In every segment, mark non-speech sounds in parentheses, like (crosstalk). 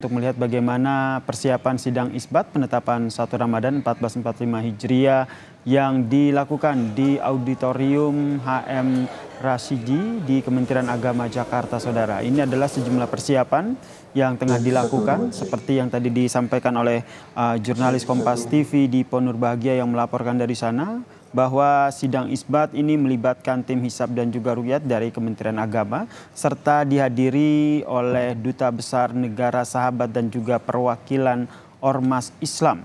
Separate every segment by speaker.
Speaker 1: Untuk melihat bagaimana persiapan sidang isbat penetapan 1 Ramadan 1445 Hijriah yang dilakukan di Auditorium HM Rasidi di Kementerian Agama Jakarta, Saudara. Ini adalah sejumlah persiapan yang tengah dilakukan seperti yang tadi disampaikan oleh uh, jurnalis Kompas TV di Ponur Bahagia yang melaporkan dari sana bahwa sidang isbat ini melibatkan tim hisab dan juga ruyat dari Kementerian Agama serta dihadiri oleh duta besar negara sahabat dan juga perwakilan ormas Islam.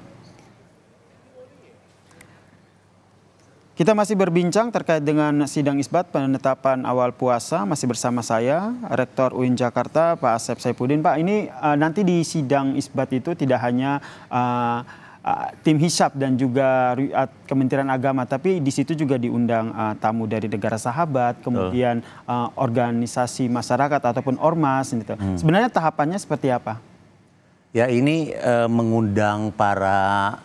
Speaker 1: Kita masih berbincang terkait dengan sidang isbat penetapan awal puasa. Masih bersama saya, Rektor UIN Jakarta, Pak Asep Saipudin. Pak, ini uh, nanti di sidang isbat itu tidak hanya uh, Ah, tim hisap dan juga uh, Kementerian Agama, tapi di situ juga diundang uh, tamu dari negara sahabat, kemudian uh, organisasi masyarakat ataupun ormas gitu. Hmm. Sebenarnya tahapannya seperti apa? Ya ini uh, mengundang para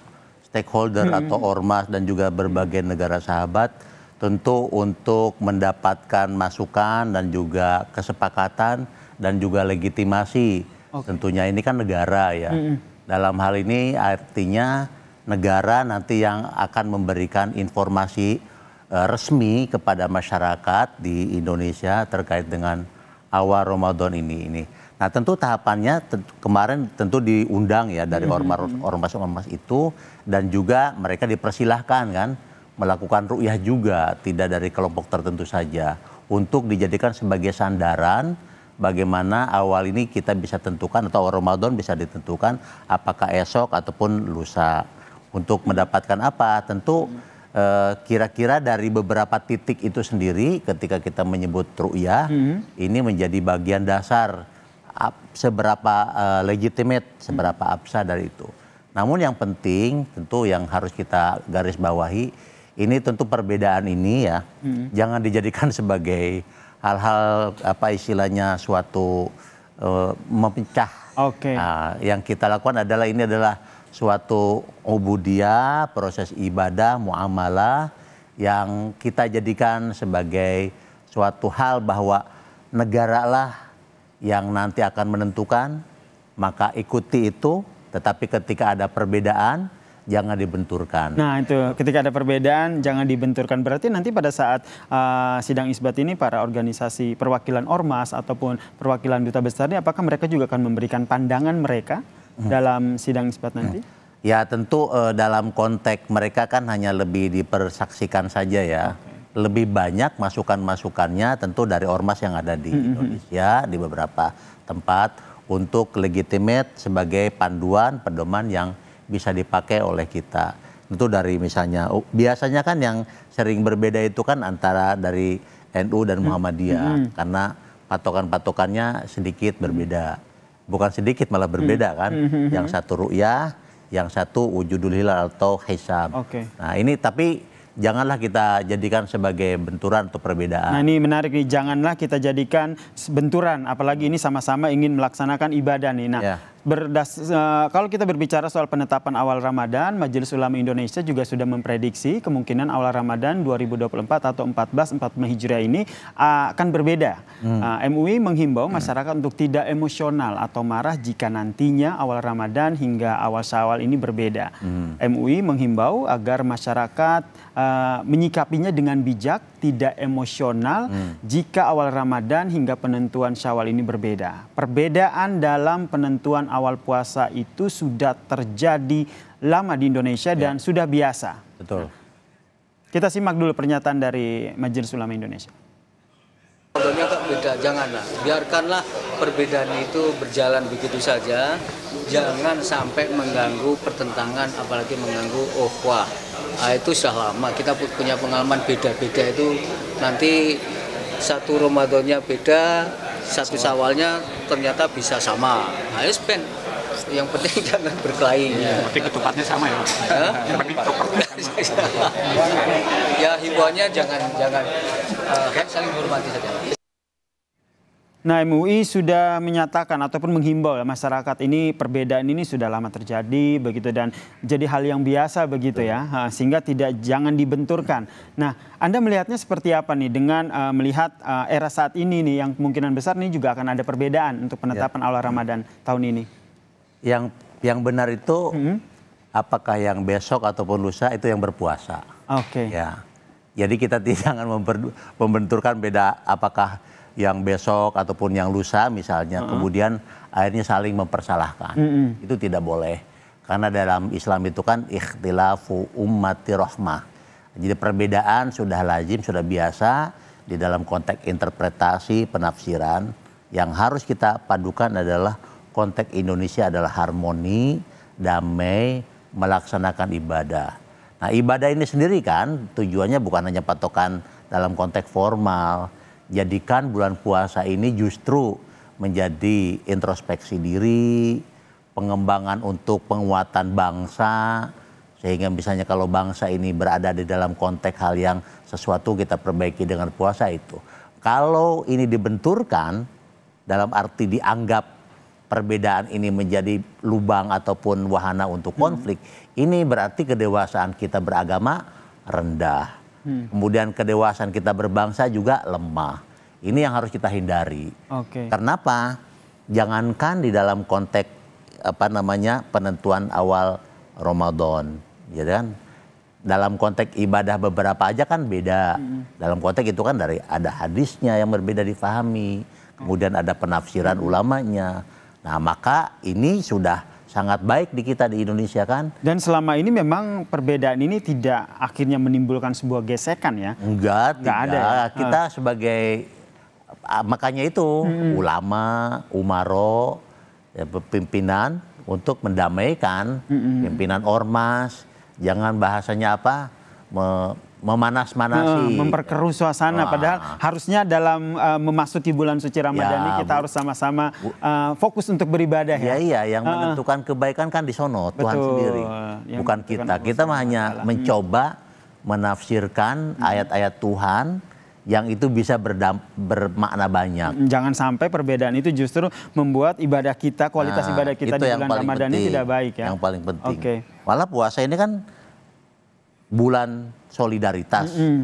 Speaker 1: stakeholder hmm. atau
Speaker 2: ormas dan juga berbagai negara sahabat tentu untuk mendapatkan masukan dan juga kesepakatan dan juga legitimasi. Okay. Tentunya ini kan negara ya. -hmm. Dalam hal ini artinya negara nanti yang akan memberikan informasi eh, resmi kepada masyarakat di Indonesia terkait dengan awal Ramadan ini ini. Nah, tentu tahapannya kemarin tentu diundang ya dari ormas-ormas hmm. itu dan juga mereka dipersilahkan kan melakukan ru'yah juga tidak dari kelompok tertentu saja untuk dijadikan sebagai sandaran bagaimana awal ini kita bisa tentukan atau Ramadan bisa ditentukan apakah esok ataupun lusa untuk mendapatkan apa tentu eh, kira-kira dari beberapa titik itu sendiri ketika kita menyebut ru'yah hmm. ini menjadi bagian dasar seberapa uh, legitimate hmm. seberapa hmm. dari itu. Namun yang penting tentu yang harus kita garis bawahi ini tentu perbedaan ini ya hmm. jangan dijadikan (laughs) sebagai hal-hal apa istilahnya suatu uh, memecah. Oke. Okay. Uh, yang kita lakukan adalah ini adalah suatu obudia proses ibadah, muamalah yang kita jadikan sebagai suatu hal bahwa negara lah yang nanti akan menentukan, maka ikuti itu. Tetapi ketika ada perbedaan, jangan dibenturkan.
Speaker 1: Nah itu ketika ada perbedaan jangan dibenturkan berarti nanti pada saat uh, sidang isbat ini para organisasi perwakilan ormas ataupun perwakilan duta besar ini apakah mereka juga akan memberikan pandangan mereka hmm. dalam sidang isbat nanti? Hmm. Ya tentu uh, dalam konteks mereka
Speaker 2: kan hanya lebih dipersaksikan saja ya. Okay. Lebih banyak masukan-masukannya tentu dari ormas yang ada di hmm, hmm, hmm. Indonesia di beberapa tempat untuk legitimate sebagai panduan pedoman yang bisa dipakai oleh kita. Itu dari misalnya oh, biasanya kan yang sering berbeda itu kan antara dari NU dan hmm. Muhammadiyah hmm. karena patokan-patokannya sedikit berbeda. Bukan sedikit malah berbeda hmm. kan. Hmm. hmm yang satu ru'yah, yang satu wujudul hilal atau hisab. Okay. Nah, ini tapi janganlah kita jadikan sebagai benturan atau perbedaan.
Speaker 1: Nah ini menarik nih, janganlah kita jadikan benturan, apalagi ini sama-sama ingin melaksanakan ibadah nih. Nah, yeah. Berdas, uh, kalau kita berbicara soal penetapan awal Ramadan, Majelis Ulama Indonesia juga sudah memprediksi kemungkinan awal Ramadan 2024 atau 1444 Hijriah ini uh, akan berbeda. Hmm. Uh, eh, MUI menghimbau hmm. masyarakat untuk tidak emosional atau marah jika nantinya awal Ramadan hingga awal Syawal ini berbeda. Hmm. MUI menghimbau agar masyarakat uh, menyikapinya dengan bijak, tidak emosional hmm. jika awal Ramadan hingga penentuan Syawal ini berbeda. Perbedaan dalam penentuan awal puasa itu sudah terjadi lama di Indonesia ya. dan sudah biasa. Betul. Kita simak dulu pernyataan dari Majelis Ulama Indonesia.
Speaker 2: Contohnya kok beda, janganlah. Biarkanlah perbedaan itu berjalan begitu saja. Jangan sampai mengganggu pertentangan, apalagi mengganggu ohwa. Nah, ah, itu sudah lama, kita punya pengalaman beda-beda itu nanti satu Ramadannya beda, satu sawalnya ternyata bisa sama. Nah, ya spend. Yang penting (laughs) jangan berkelahi. Ya, penting ketupatnya sama ya. (laughs) ya himbauannya jangan jangan uh, kan saling menghormati saja.
Speaker 1: Nah, MUI sudah menyatakan ataupun menghimbau ya masyarakat ini perbedaan ini sudah lama terjadi begitu dan jadi hal yang biasa begitu ya sehingga tidak jangan dibenturkan. Nah, Anda melihatnya seperti apa nih dengan uh, melihat uh, era saat ini nih yang kemungkinan besar nih juga akan ada perbedaan untuk ya. penetapan ya. awal Ramadan hmm. tahun ini. Yang yang benar itu hmm. apakah yang besok ataupun lusa itu yang
Speaker 2: berpuasa.
Speaker 1: Oke. Okay. Ya.
Speaker 2: Jadi kita tidak (laughs) jangan membenturkan beda apakah yang besok ataupun yang lusa misalnya, uh-huh. kemudian akhirnya saling mempersalahkan. Uh-huh. Itu tidak boleh. Karena dalam Islam itu kan ikhtilafu ummati rohmah Jadi perbedaan sudah lazim, sudah biasa di dalam konteks interpretasi, penafsiran. Yang harus kita padukan adalah konteks Indonesia adalah harmoni, damai, melaksanakan ibadah. Nah ibadah ini sendiri kan tujuannya bukan hanya patokan dalam konteks formal, jadikan bulan puasa ini justru menjadi introspeksi diri, pengembangan untuk penguatan bangsa, sehingga misalnya kalau bangsa ini berada di dalam konteks hal yang sesuatu kita perbaiki dengan puasa itu. Kalau ini dibenturkan, dalam arti dianggap perbedaan ini menjadi lubang ataupun wahana untuk konflik, hmm. ini berarti kedewasaan kita beragama rendah hmm. kemudian kedewasaan kita berbangsa juga lemah. Ini yang harus kita hindari. Okay. Kenapa? Jangankan di dalam konteks apa namanya penentuan awal Ramadan, ya kan? Dalam konteks ibadah beberapa aja kan beda. Hmm. Dalam konteks itu kan dari ada hadisnya yang berbeda difahami, kemudian ada penafsiran hmm. ulamanya. Nah, maka ini sudah sangat baik di kita di Indonesia kan. Dan
Speaker 1: selama ini memang perbedaan ini tidak akhirnya menimbulkan sebuah gesekan ya? Enggak, tidak. Ada, ya? Kita uh.
Speaker 2: sebagai makanya itu hmm. ulama, umaro, ya, pimpinan untuk mendamaikan hmm. pimpinan ormas. Jangan bahasanya apa me memanas-manasi, eh, memperkeruh
Speaker 1: suasana. Wah. Padahal harusnya dalam uh, memasuki bulan suci Ramadhan ya, kita harus sama-sama uh, fokus untuk beribadah ya. Iya, iya yang uh, menentukan kebaikan kan di sono Tuhan sendiri, bukan kita. Kita mah hanya masalah. mencoba
Speaker 2: menafsirkan ayat hmm. ayat-ayat Tuhan yang itu bisa berdam,
Speaker 1: bermakna banyak. Hmm, jangan sampai perbedaan itu justru membuat ibadah kita, kualitas nah, ibadah kita di bulan Ramadan ini tidak
Speaker 2: baik ya. Yang paling penting. Okay. Malah puasa ini kan bulan solidaritas. Mm -hmm.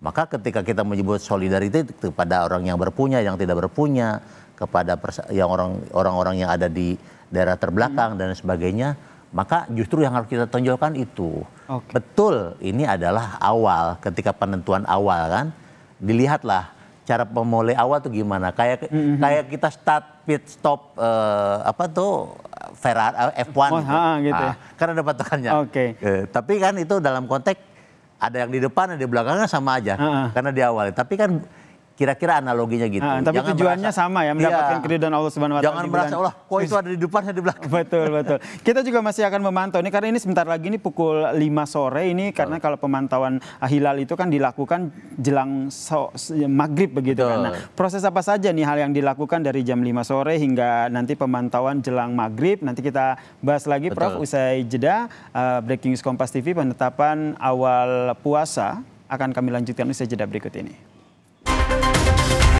Speaker 2: Maka ketika kita menyebut solidaritas kepada orang yang berpunya, yang tidak berpunya, kepada yang orang orang yang ada di daerah terbelakang mm -hmm. dan sebagainya, maka justru yang harus kita tonjolkan itu. Okay. Betul, ini adalah awal ketika penentuan awal kan. Dilihatlah cara pemulai awal tuh gimana? Kayak mm -hmm. kayak kita start pit stop uh, apa tuh Ferrari eh, F1 oh, gitu. Ha, gitu Ah, ya. Karena ada patokannya. Oke. Okay. Uh, eh, tapi kan itu dalam konteks ada yang di depan ada di belakangnya sama aja uh -uh. karena di awal. Tapi kan Kira-kira
Speaker 1: analoginya gitu. Nah, tapi jangan tujuannya merasa, sama ya mendapatkan iya, keridhaan Allah Subhanahu wa taala. Jangan merasa Allah, kok itu ada di depan saya di belakang. (laughs) Betul, betul. Kita juga masih akan memantau ini karena ini sebentar lagi ini pukul 5 sore ini karena kalau pemantauan ah, hilal itu kan dilakukan jelang so, maghrib begitu betul. kan. Nah, proses apa saja nih hal yang dilakukan dari jam 5 sore hingga nanti pemantauan jelang maghrib nanti kita bahas lagi Betul. Prof usai jeda uh, Breaking News Kompas TV penetapan awal puasa akan kami lanjutkan usai jeda berikut ini.